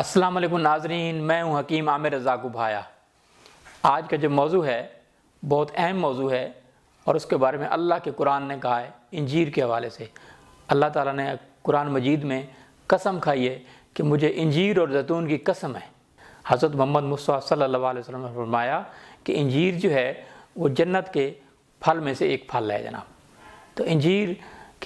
अस्सलाम वालेकुम नाजरीन मैं हूं हकीम आमिर रज़ा भाया आज का जो मौजू है बहुत अहम मौजू है और उसके बारे में अल्लाह के कुरान ने कहा है इंजीर के हवाले से अल्लाह ताला ने कुरान मजीद में कसम खाई है कि मुझे इंजीर और जैतून की कसम है हज़रत मोहम्मद मुस्वा सल्लल्लाहु अलैहि वसल्लम ने फरमाया कि इंजीर जो है वो जन्नत के फल में से एक फल है जनाब तो इंजीर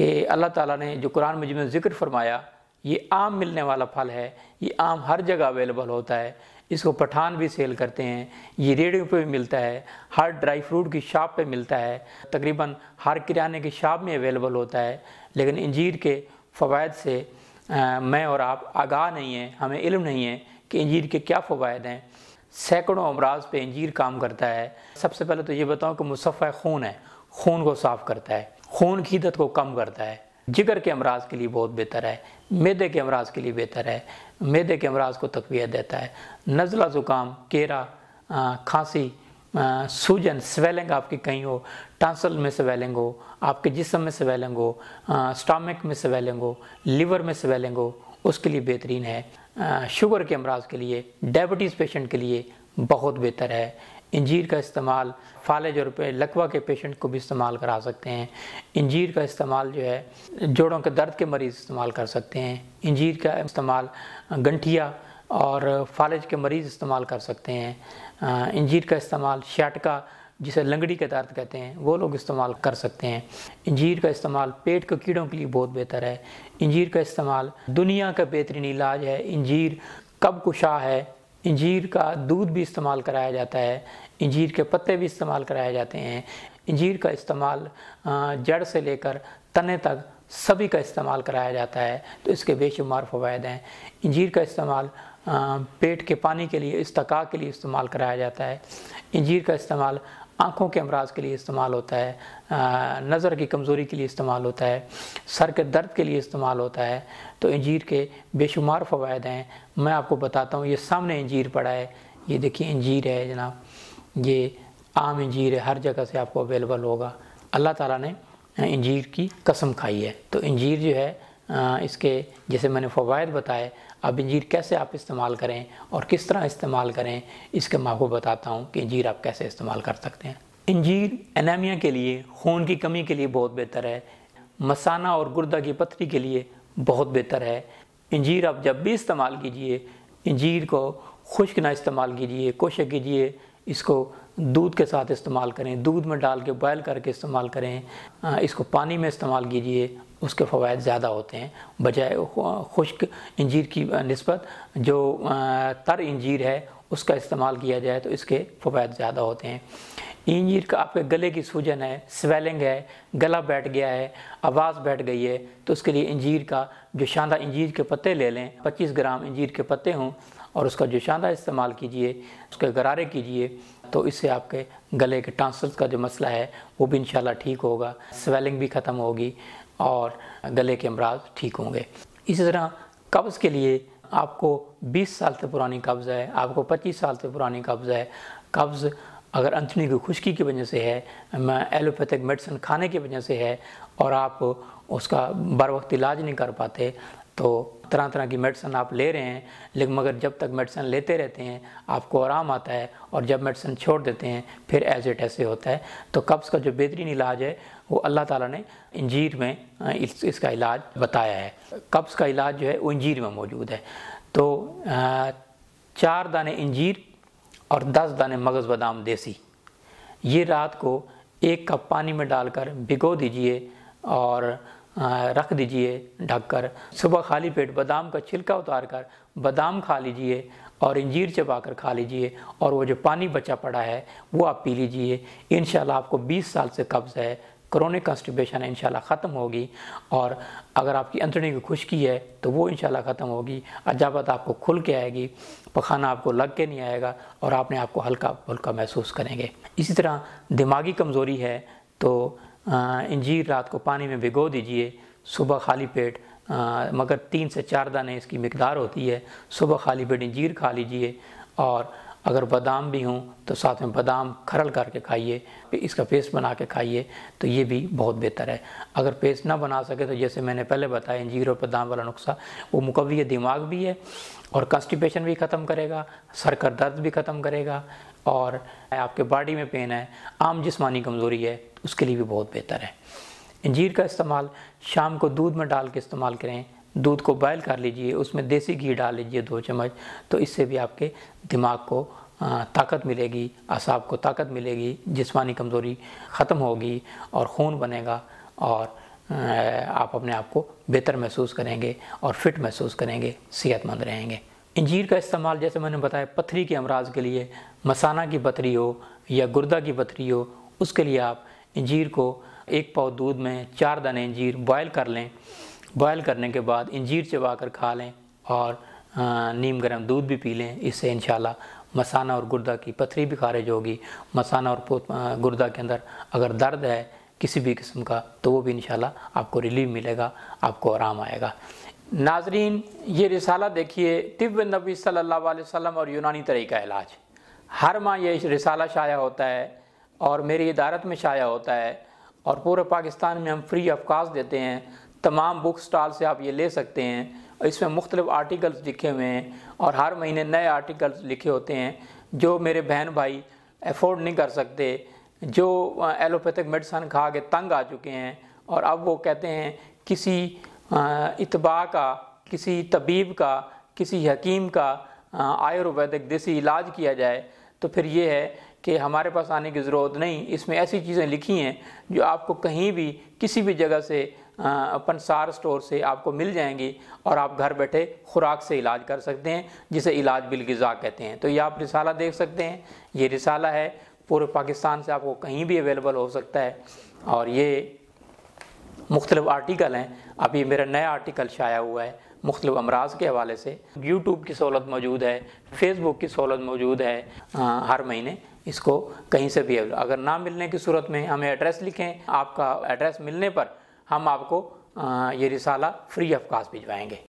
के अल्लाह ताला ने जो कुरान मजीद में ज़िक्र फरमाया ये आम मिलने वाला फल है ये आम हर जगह अवेलेबल होता है इसको पठान भी सेल करते हैं ये रेडियो पे भी मिलता है हर ड्राई फ्रूट की शॉप पे मिलता है तकरीबन हर किराने की शॉप में अवेलेबल होता है लेकिन इंजीर के फ़वाद से आ, मैं और आप आगाह नहीं हैं हमें इल्म नहीं है कि इंजीर के क्या फ़वाद हैं सैकड़ों अमराज पे इंजीर काम करता है सबसे पहले तो ये बताऊँ कि मुसफ़ा खून है खून को साफ़ करता है खून की दत को कम करता है जिगर के अमराज के लिए बहुत बेहतर है मैदे के अमराज के लिए बेहतर है मैदे के अमराज को तकवीत देता है नज़ला ज़ुकाम केरा खांसी सूजन स्वेलिंग आपकी कहीं हो टांसल में स्वेलिंग हो आपके जिसम में स्वेलिंग हो स्टामिक में स्वेलिंग हो लिवर में स्वेलिंग हो उसके लिए बेहतरीन है शुगर के अमराज के लिए डायबिटीज़ पेशेंट के लिए बहुत बेहतर है इंजीर का इस्तेमाल फालज और लकवा के पेशेंट को भी इस्तेमाल करा सकते हैं इंजीर का इस्तेमाल जो है जोड़ों के दर्द के मरीज़ इस्तेमाल कर सकते हैं इंजीर का इस्तेमाल गंठिया और फालज के मरीज़ इस्तेमाल कर सकते हैं इंजीर का इस्तेमाल शाटका जिसे लंगड़ी के दर्द कहते हैं वो लोग इस्तेमाल कर सकते हैं इंजीर का इस्तेमाल पेट के कीड़ों के लिए बहुत बेहतर है इंजीर का इस्तेमाल दुनिया का बेहतरीन इलाज है इंजीर कब कुशा है इंजीर का दूध भी इस्तेमाल कराया जाता है इंजीर के पत्ते भी इस्तेमाल कराए जाते हैं इंजीर का इस्तेमाल जड़ से लेकर तने तक सभी का इस्तेमाल कराया जाता है तो इसके बेशुमार फ़वाद हैं इंजीर का इस्तेमाल पेट के पानी के लिए इस्तका के लिए इस्तेमाल कराया जाता है इंजीर का इस्तेमाल आँखों के अमराज के लिए इस्तेमाल होता है नज़र की कमज़ोरी के लिए इस्तेमाल होता है सर के दर्द के लिए इस्तेमाल होता है तो इंजीर के बेशुमार फ़वाद हैं मैं आपको बताता हूँ ये सामने इंजीर पड़ा है ये देखिए इंजीर है जनाब ये आम इंजीर है हर जगह से आपको अवेलेबल होगा अल्लाह ताला ने इंजीर की कसम खाई है तो इंजीर जो है इसके जैसे मैंने फ़वाद बताए अब इंजीर कैसे आप इस्तेमाल करें और किस तरह इस्तेमाल करें इसके मैं आपको बताता हूँ कि इंजीर आप कैसे इस्तेमाल कर सकते हैं इंजीर एनामिया के लिए खून की कमी के लिए बहुत बेहतर है मसाना और गुर्दा की पथरी के लिए बहुत बेहतर है इंजीर आप जब भी इस्तेमाल कीजिए इंजीर को खुश्क ना इस्तेमाल कीजिए कोशिश कीजिए इसको दूध के साथ इस्तेमाल करें दूध में डाल के बॉयल करके इस्तेमाल करें इसको पानी में इस्तेमाल कीजिए उसके फ़वाद ज़्यादा होते हैं बजाय खुश्क इंजीर की नस्बत जो तर इंजीर है उसका इस्तेमाल किया जाए तो इसके फ़वाद ज़्यादा होते हैं इंजीर का आपके गले की सूजन है स्वेलिंग है गला बैठ गया है आवाज़ बैठ गई है तो उसके लिए इंजीर का जो शानदा इंजीर के पत्ते ले लें 25 ग्राम इंजीर के पत्ते हों और उसका जो शानदा इस्तेमाल कीजिए उसके गरारे कीजिए तो इससे आपके गले के ट्रांसफर का जो मसला है वो भी इन ठीक होगा स्वेलिंग भी ख़त्म होगी और गले के अमराज ठीक होंगे इसी तरह कब्ज़ के लिए आपको 20 साल से पुरानी कब्ज़ है आपको 25 साल से पुरानी कब्ज़ है कब्ज़ अगर अंथनी की खुश्की की वजह से है एलोपैथिक मेडिसिन खाने की वजह से है और आप उसका बर वक्त इलाज नहीं कर पाते तो तरह तरह की मेडिसन आप ले रहे हैं लेकिन मगर जब तक मेडिसन लेते रहते हैं आपको आराम आता है और जब मेडिसन छोड़ देते हैं फिर ऐसे टैसे होता है तो कब्ज़ का जो बेहतरीन इलाज है वो अल्लाह ताला ने इंजीर में इस, इसका इलाज बताया है कब्ज़ का इलाज जो है वो इंजीर में मौजूद है तो चार दाने इंजीर और दस दाने मगज़ बादाम देसी ये रात को एक कप पानी में डालकर भिगो दीजिए और रख दीजिए ढककर सुबह खाली पेट बादाम का छिलका उतार कर बादाम खा लीजिए और इंजीर चबा कर खा लीजिए और वो जो पानी बचा पड़ा है वो आप पी लीजिए इन आपको 20 साल से कब्ज़ है क्रोनिक कॉन्स्टिपेशन है इंशाल्लाह ख़त्म होगी और अगर आपकी अंतड़ी की खुशकी है तो वो इंशाल्लाह ख़त्म होगी अजाबत आपको खुल के आएगी पखाना आपको लग के नहीं आएगा और आपने आपको हल्का फुल्का महसूस करेंगे इसी तरह दिमागी कमज़ोरी है तो इंजीर रात को पानी में भिगो दीजिए सुबह खाली पेट आ, मगर तीन से चार दाने इसकी मकदार होती है सुबह खाली पेट इंजीर खा लीजिए और अगर बादाम भी हों तो साथ में बादाम खरल करके खाइए इसका पेस्ट बना के खाइए तो ये भी बहुत बेहतर है अगर पेस्ट ना बना सके तो जैसे मैंने पहले बताया इंजीर और बादाम वाला नुस्खा वो मुकवी दिमाग भी है और कंस्टिपेशन भी ख़त्म करेगा सर का दर्द भी ख़त्म करेगा और आपके बॉडी में पेन है आम जिसमानी कमज़ोरी है उसके लिए भी बहुत बेहतर है इंजीर का इस्तेमाल शाम को दूध में डाल के इस्तेमाल करें दूध को बॉयल कर लीजिए उसमें देसी घी डाल लीजिए दो चम्मच तो इससे भी आपके दिमाग को ताकत मिलेगी असाब को ताकत मिलेगी जिसमानी कमज़ोरी ख़त्म होगी और खून बनेगा और आप अपने आप को बेहतर महसूस करेंगे और फिट महसूस करेंगे सेहतमंद रहेंगे इंजीर का इस्तेमाल जैसे मैंने बताया पथरी के अमराज के लिए मसाना की पथरी हो या गुर्दा की पथरी हो उसके लिए आप इंजीर को एक पाव दूध में चार दाने इंजीर बॉयल कर लें बॉयल करने के बाद इंजीर चबा कर खा लें और नीम गर्म दूध भी पी लें इससे इन मसाना और गुर्दा की पथरी भी खारिज होगी मसाना और गुर्दा के अंदर अगर दर्द है किसी भी किस्म का तो वो भी इन आपको रिलीफ मिलेगा आपको आराम आएगा नाजरीन ये रिसाला देखिए तिब नबी सल्लल्लाहु अलैहि वसल्लम और यूनानी तरीका इलाज हर माह ये रिसाला शाया होता है और मेरी इदारत में शाया होता है और पूरे पाकिस्तान में हम फ्री ऑफ कास्ट देते हैं तमाम बुक स्टॉल से आप ये ले सकते हैं और इसमें मुख्तलिफ आर्टिकल्स लिखे हुए हैं और हर महीने नए आर्टिकल्स लिखे होते हैं जो मेरे बहन भाई अफोर्ड नहीं कर सकते जो एलोपैथिक मेडिसन खा के तंग आ चुके हैं और अब वो कहते हैं किसी इतबा का किसी तबीब का किसी हकीम का आयुर्वेदिक देसी इलाज किया जाए तो फिर ये है कि हमारे पास आने की ज़रूरत नहीं इसमें ऐसी चीज़ें लिखी हैं जो आपको कहीं भी किसी भी जगह से अपन सार स्टोर से आपको मिल जाएंगी और आप घर बैठे खुराक से इलाज कर सकते हैं जिसे इलाज बिल गज़ा कहते हैं तो ये आप रिसाला देख सकते हैं ये रिसाला है पूरे पाकिस्तान से आपको कहीं भी अवेलेबल हो सकता है और ये मुख्तलिफ आर्टिकल हैं अभी मेरा नया आर्टिकल शाया हुआ है मुख्तु अमराज के हवाले से यूट्यूब की सहूलत मौजूद है फेसबुक की सहूलत मौजूद है आ, हर महीने इसको कहीं से भी अगर ना मिलने की सूरत में हमें एड्रेस लिखें आपका एड्रेस मिलने पर हम आपको आ, ये रिसाला फ्री ऑफ कास्ट भिजवाएंगे